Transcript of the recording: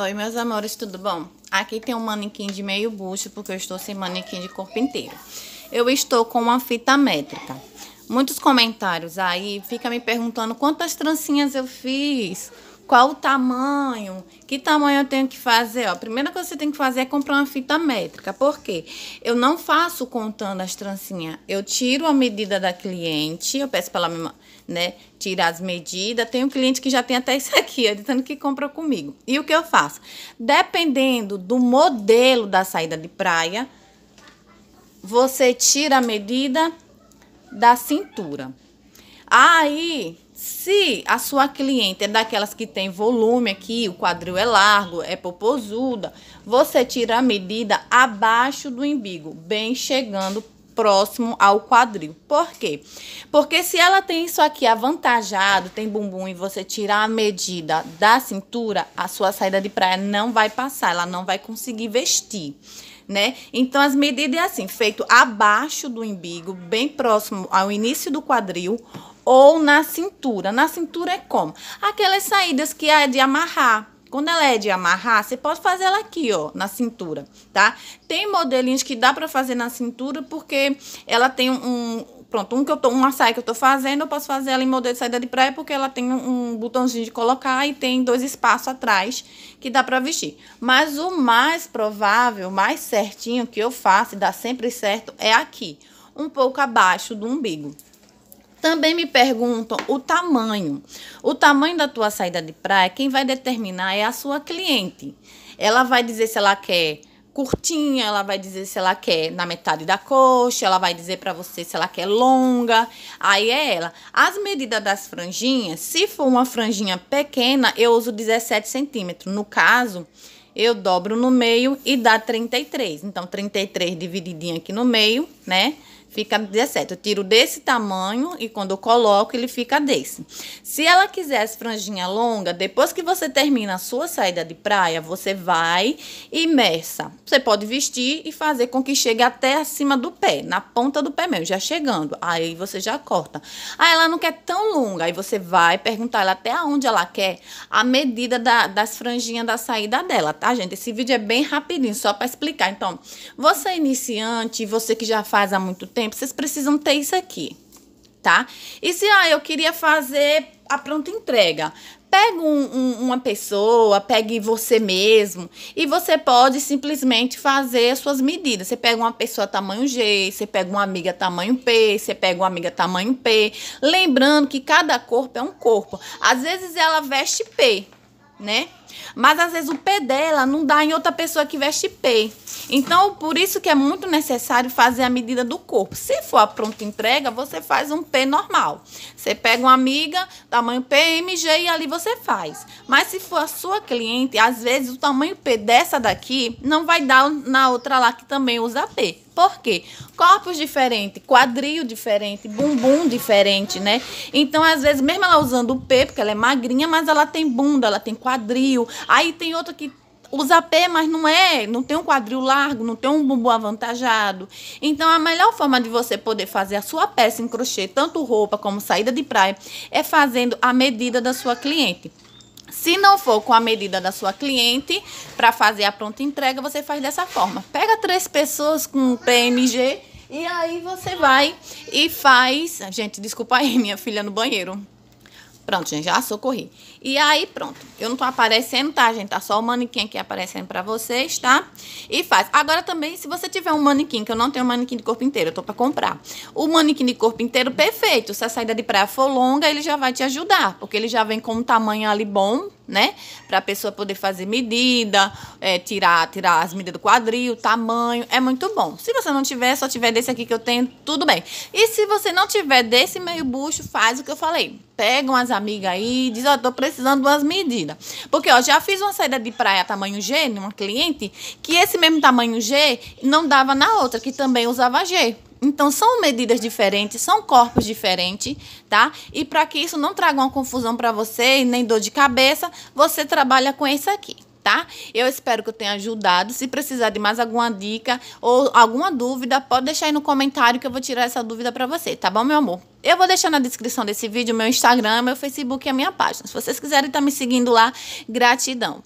Oi, meus amores, tudo bom? Aqui tem um manequim de meio busto, porque eu estou sem manequim de corpo inteiro. Eu estou com uma fita métrica. Muitos comentários aí fica me perguntando quantas trancinhas eu fiz, qual o tamanho? Que tamanho eu tenho que fazer? Ó, a primeira coisa que você tem que fazer é comprar uma fita métrica. Por quê? Eu não faço contando as trancinhas. Eu tiro a medida da cliente, eu peço para ela né, tirar as medidas. Tem um cliente que já tem até isso aqui, ó, dizendo que compra comigo. E o que eu faço? Dependendo do modelo da saída de praia, você tira a medida da cintura. Aí, se a sua cliente é daquelas que tem volume aqui, o quadril é largo, é popozuda, você tira a medida abaixo do umbigo, bem chegando próximo ao quadril. Por quê? Porque se ela tem isso aqui avantajado, tem bumbum e você tirar a medida da cintura, a sua saída de praia não vai passar, ela não vai conseguir vestir. Né? Então as medidas é assim, feito abaixo do umbigo, bem próximo ao início do quadril ou na cintura. Na cintura é como? Aquelas saídas que é de amarrar. Quando ela é de amarrar, você pode fazer ela aqui, ó, na cintura, tá? Tem modelinhos que dá pra fazer na cintura porque ela tem um, pronto, um que eu tô, uma saia que eu tô fazendo, eu posso fazer ela em modelo de saída de praia, porque ela tem um botãozinho de colocar e tem dois espaços atrás que dá para vestir. Mas o mais provável, mais certinho que eu faço e dá sempre certo é aqui, um pouco abaixo do umbigo. Também me perguntam o tamanho. O tamanho da tua saída de praia, quem vai determinar é a sua cliente. Ela vai dizer se ela quer curtinha, ela vai dizer se ela quer na metade da coxa, ela vai dizer para você se ela quer longa. Aí é ela. As medidas das franjinhas, se for uma franjinha pequena, eu uso 17 centímetros. No caso, eu dobro no meio e dá 33. Então, 33 divididinho aqui no meio, né? fica 17. Eu tiro desse tamanho e quando eu coloco, ele fica desse. Se ela quisesse franjinha longa, depois que você termina a sua saída de praia, você vai e meça. Você pode vestir e fazer com que chegue até acima do pé, na ponta do pé mesmo, já chegando. Aí você já corta. Aí ah, ela não quer tão longa, aí você vai perguntar ela até onde ela quer a medida da, das franjinhas da saída dela, tá, gente? Esse vídeo é bem rapidinho, só para explicar. Então, você é iniciante, você que já faz há muito tempo, tempo, vocês precisam ter isso aqui, tá? E se, ah, eu queria fazer a pronta entrega, pega um, um, uma pessoa, pegue você mesmo e você pode simplesmente fazer as suas medidas. Você pega uma pessoa tamanho G, você pega uma amiga tamanho P, você pega uma amiga tamanho P. Lembrando que cada corpo é um corpo. Às vezes ela veste P, né? Mas às vezes o P dela não dá em outra pessoa que veste P. Então, por isso que é muito necessário fazer a medida do corpo. Se for a pronta entrega, você faz um P normal. Você pega uma amiga, tamanho PMG e ali você faz. Mas se for a sua cliente, às vezes o tamanho P dessa daqui não vai dar na outra lá que também usa P. Por quê? Corpos diferentes, quadril diferente, bumbum diferente, né? Então, às vezes, mesmo ela usando o P, porque ela é magrinha, mas ela tem bunda, ela tem quadril, quadril. Aí tem outra que usa pé, mas não é, não tem um quadril largo, não tem um bumbum avantajado. Então a melhor forma de você poder fazer a sua peça em crochê, tanto roupa como saída de praia, é fazendo a medida da sua cliente. Se não for com a medida da sua cliente, para fazer a pronta entrega, você faz dessa forma. Pega três pessoas com PMG e aí você vai e faz. Gente, desculpa aí, minha filha no banheiro. Pronto, gente, já socorri. E aí, pronto. Eu não tô aparecendo, tá, gente? Tá só o manequim aqui aparecendo pra vocês, tá? E faz. Agora também, se você tiver um manequim, que eu não tenho um manequim de corpo inteiro, eu tô pra comprar. O manequim de corpo inteiro, perfeito. Se a saída de praia for longa, ele já vai te ajudar, porque ele já vem com um tamanho ali bom, né? Para a pessoa poder fazer medida, é, tirar, tirar as medidas do quadril, tamanho. É muito bom. Se você não tiver, só tiver desse aqui que eu tenho, tudo bem. E se você não tiver desse meio bucho, faz o que eu falei. Pega umas amigas aí e diz, ó, oh, tô precisando de umas medidas. Porque, ó, já fiz uma saída de praia tamanho G, numa cliente, que esse mesmo tamanho G não dava na outra, que também usava G. Então são medidas diferentes, são corpos diferentes, tá? E para que isso não traga uma confusão para você nem dor de cabeça, você trabalha com esse aqui. Tá? Eu espero que eu tenha ajudado. Se precisar de mais alguma dica ou alguma dúvida, pode deixar aí no comentário que eu vou tirar essa dúvida para você, tá bom, meu amor? Eu vou deixar na descrição desse vídeo meu Instagram, meu Facebook e a minha página. Se vocês quiserem estar tá me seguindo lá, gratidão.